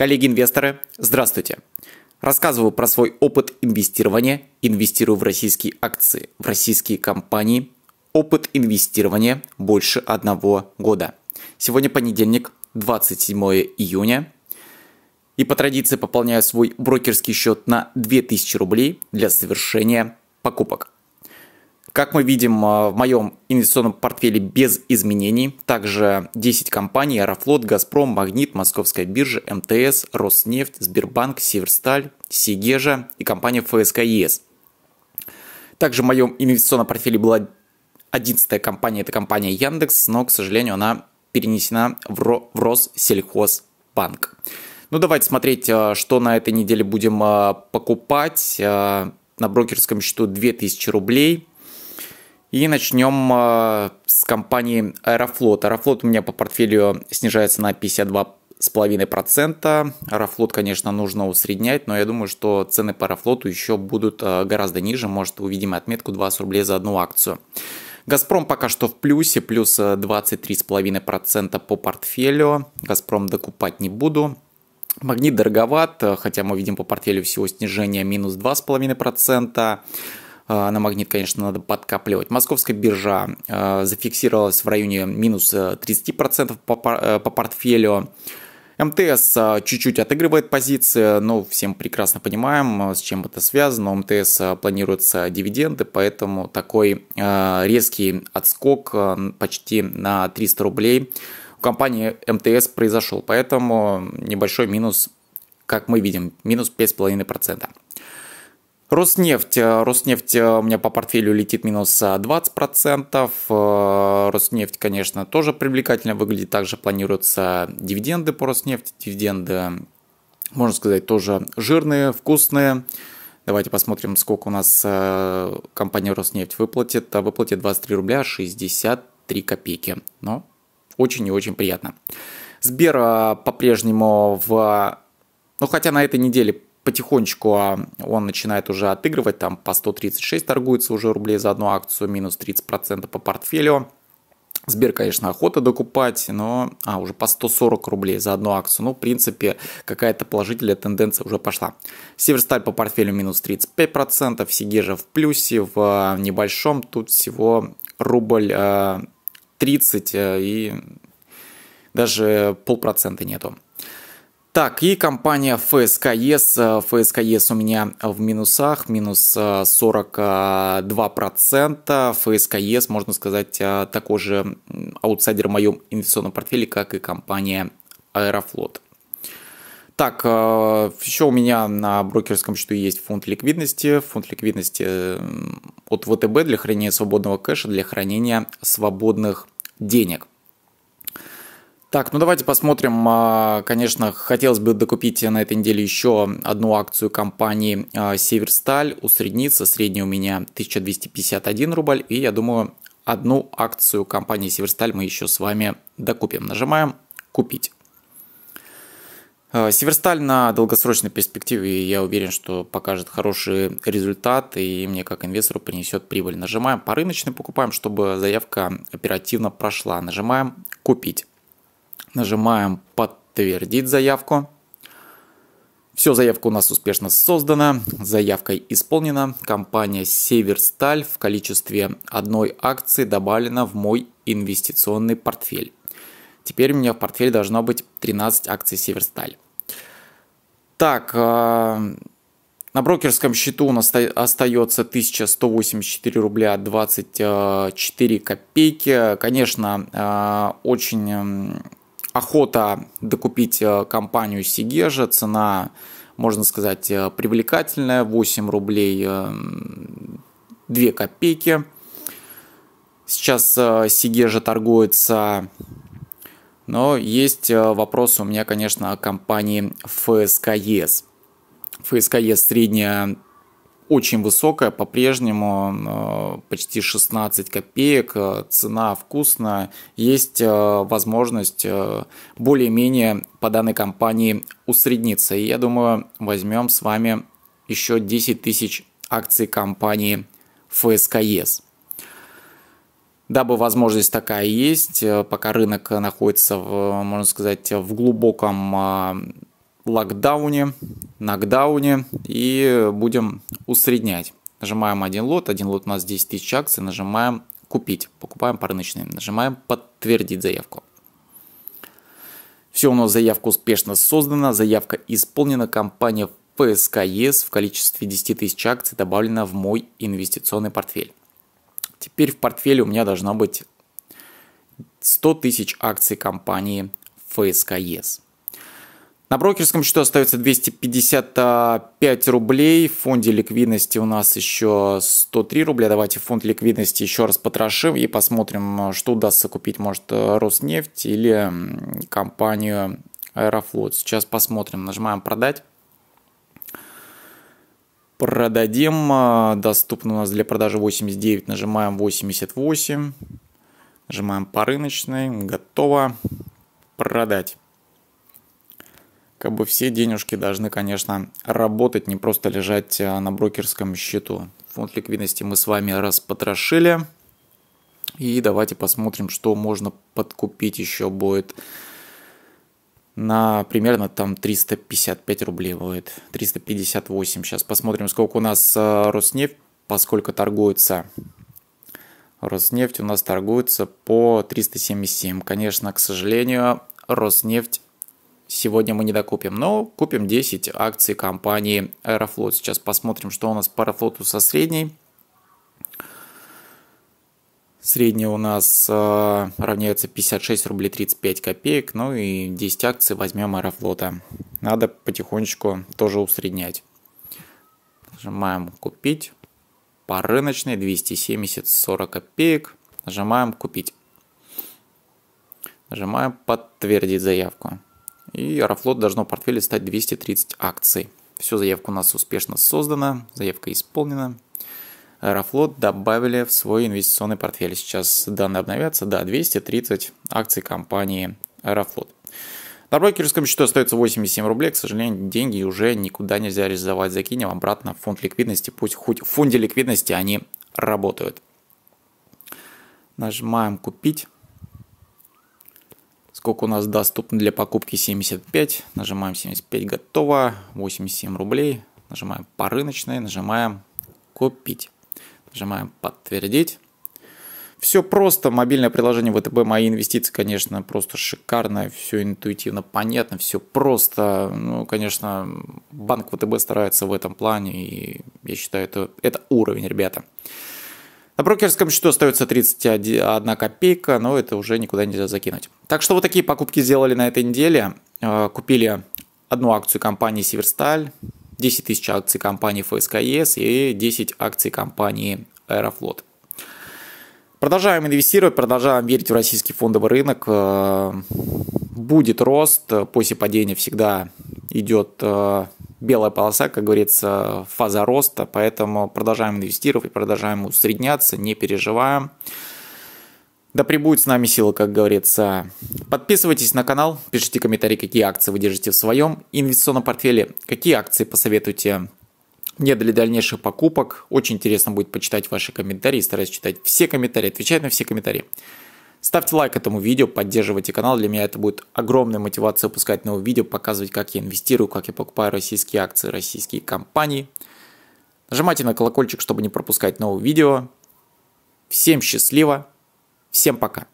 Коллеги-инвесторы, здравствуйте! Рассказываю про свой опыт инвестирования, инвестирую в российские акции, в российские компании. Опыт инвестирования больше одного года. Сегодня понедельник, 27 июня. И по традиции пополняю свой брокерский счет на 2000 рублей для совершения покупок. Как мы видим, а, в моем инвестиционном портфеле без изменений. Также 10 компаний Аэрофлот, Газпром, Магнит, Московская биржа, МТС, Роснефть, Сбербанк, Северсталь, Сигежа и компания ФСК ЕС. Также в моем инвестиционном портфеле была 11 компания, это компания Яндекс, но, к сожалению, она перенесена в Россельхозбанк. Ну, давайте смотреть, а, что на этой неделе будем а, покупать. На брокерском счету 2000 рублей – и начнем э, с компании Аэрофлот. Аэрофлот у меня по портфелю снижается на 52 с половиной процента. Аэрофлот, конечно, нужно усреднять, но я думаю, что цены по Аэрофлоту еще будут э, гораздо ниже. Может, увидим отметку 20 рублей за одну акцию. Газпром пока что в плюсе, плюс 23,5% э, по портфелю. Газпром докупать не буду. Магнит дороговат, хотя мы видим по портфелю всего снижение минус 2,5%. А, на магнит, конечно, надо подкапливать. Московская биржа а, зафиксировалась в районе минус 30% э, по, э, по портфелю. МТС а, чуть-чуть отыгрывает позиции, но всем прекрасно понимаем, с чем это связано. У МТС планируются дивиденды, поэтому такой резкий отскок почти на 300 рублей у компании МТС произошел. Поэтому небольшой минус, как мы видим, минус 5,5%. Роснефть. Э, Роснефть э, у меня по портфелю летит минус 20%. Э, Роснефть, конечно, тоже привлекательно выглядит. Также планируются дивиденды по Роснефти. Дивиденды, можно сказать, тоже жирные, вкусные. Давайте посмотрим, сколько у нас компания Роснефть выплатит. Выплатит 23 рубля 63 копейки. Но очень и очень приятно. Сбер по-прежнему в... Ну, хотя на этой неделе потихонечку а он начинает уже отыгрывать, там по 136 торгуется уже рублей за одну акцию, минус 30% по портфелю. Сбер, конечно, охота докупать, но а, уже по 140 рублей за одну акцию. Ну, в принципе, какая-то положительная тенденция уже пошла. Северсталь по портфелю минус 35%, Сигежа в плюсе, в а, небольшом тут всего рубль 30 а, э, и даже полпроцента нету. Так, и компания ФСКЕС. ФСКЕС e э, e у меня в минусах, минус 42%. Э, ФСКЕС, e можно сказать, э, такой же аутсайдер в моем инвестиционном портфеле, как и компания Аэрофлот. Так, еще у меня на брокерском счету есть фонд ликвидности. Фонд ликвидности от ВТБ для хранения свободного кэша, для хранения свободных денег. Так, ну давайте посмотрим. А, конечно, хотелось бы докупить на этой неделе еще одну акцию компании а, «Северсталь». Усреднится, средняя у меня 1251 рубль. И я думаю, одну акцию компании «Северсталь» мы еще с вами докупим. Нажимаем «Купить». А, Северсталь на долгосрочной перспективе, я уверен, что покажет хороший результат и мне как инвестору принесет прибыль. Нажимаем по рыночной, покупаем, чтобы заявка оперативно прошла. Нажимаем «Купить». Нажимаем «Подтвердить заявку». Все, заявка у нас успешно создана, заявка исполнена. Компания «Северсталь» в количестве одной акции добавлена в мой инвестиционный портфель. Теперь у меня в портфеле должно быть 13 акций «Северсталь». Так, э, на брокерском счету у нас остается 1184 рубля 24 э, копейки. Конечно, э, очень охота докупить э, компанию Сигежа, цена, можно сказать, э, привлекательная, 8 рублей 2 э, копейки. Сейчас Сигежа торгуется, но есть вопрос у меня, конечно, о компании ФСКЕС. ФСКЕС средняя очень высокая, по-прежнему э, почти 16 копеек, э, цена вкусная, есть э, возможность более-менее по данной компании усредниться. И я думаю, возьмем с вами еще 10 тысяч акций компании ФСКЕС. Дабы возможность такая есть, пока рынок находится, в, можно сказать, в глубоком локдауне, нокдауне и будем усреднять. Нажимаем один лот, один лот у нас 10 тысяч акций, нажимаем купить, покупаем по рыночной, нажимаем подтвердить заявку. Все у нас заявка успешно создана, заявка исполнена, компания фскс в количестве 10 тысяч акций добавлена в мой инвестиционный портфель. Теперь в портфеле у меня должно быть 100 тысяч акций компании ФСКЕС. На брокерском счету остается 255 рублей. В фонде ликвидности у нас еще 103 рубля. Давайте фонд ликвидности еще раз потрошим и посмотрим, что удастся купить, может, Роснефть или компанию Аэрофлот. Сейчас посмотрим. Нажимаем «Продать». Продадим. Доступно у нас для продажи 89. Нажимаем 88. Нажимаем по рыночной. Готово. Продать как бы все денежки должны, конечно, работать, не просто лежать э, на брокерском счету. Фонд ликвидности мы с вами распотрошили. И давайте посмотрим, что можно подкупить еще будет на примерно там 355 рублей будет, 358. Сейчас посмотрим, сколько у нас э, Роснефть, поскольку торгуется. Роснефть у нас торгуется по 377. Конечно, к сожалению, Роснефть сегодня мы не докупим, но купим 10 акций компании Аэрофлот. Сейчас посмотрим, что у нас по Аэрофлоту со средней. Средняя у нас э, равняется 56 рублей 35 копеек, ну и 10 акций возьмем Аэрофлота. Надо потихонечку тоже усреднять. Нажимаем «Купить». По рыночной 270-40 копеек. Нажимаем «Купить». Нажимаем «Подтвердить заявку» и Аэрофлот должно в портфеле стать 230 акций. Все, заявка у нас успешно создана, заявка исполнена. Аэрофлот добавили в свой инвестиционный портфель. Сейчас данные обновятся. Да, 230 акций компании Аэрофлот. На брокерском счету остается 87 рублей. К сожалению, деньги уже никуда нельзя реализовать. Закинем обратно в фонд ликвидности. Пусть хоть в фонде ликвидности они работают. Нажимаем «Купить». Сколько у нас доступно для покупки 75. Нажимаем 75, готово. 87 рублей. Нажимаем по рыночной, нажимаем купить. Нажимаем подтвердить. Все просто, мобильное приложение ВТБ «Мои инвестиции», конечно, просто шикарное, все интуитивно понятно, все просто. Ну, конечно, банк ВТБ старается в этом плане, и я считаю, это, это уровень, ребята. На брокерском счету остается 31 копейка, но это уже никуда нельзя закинуть. Так что вот такие покупки сделали на этой неделе. Э, купили одну акцию компании «Северсталь», 10 тысяч акций компании ФСКС и 10 акций компании «Аэрофлот». Продолжаем инвестировать, продолжаем верить в российский фондовый рынок. Э, будет рост, после падения всегда идет э, белая полоса, как говорится, фаза роста, поэтому продолжаем инвестировать, продолжаем усредняться, не переживаем. Да прибудет с нами сила, как говорится. Подписывайтесь на канал, пишите комментарии, какие акции вы держите в своем инвестиционном портфеле, какие акции посоветуете мне для дальнейших покупок. Очень интересно будет почитать ваши комментарии. Стараюсь читать все комментарии, отвечать на все комментарии. Ставьте лайк этому видео, поддерживайте канал. Для меня это будет огромная мотивация выпускать новые видео, показывать, как я инвестирую, как я покупаю российские акции, российские компании. Нажимайте на колокольчик, чтобы не пропускать новые видео. Всем счастливо, всем пока.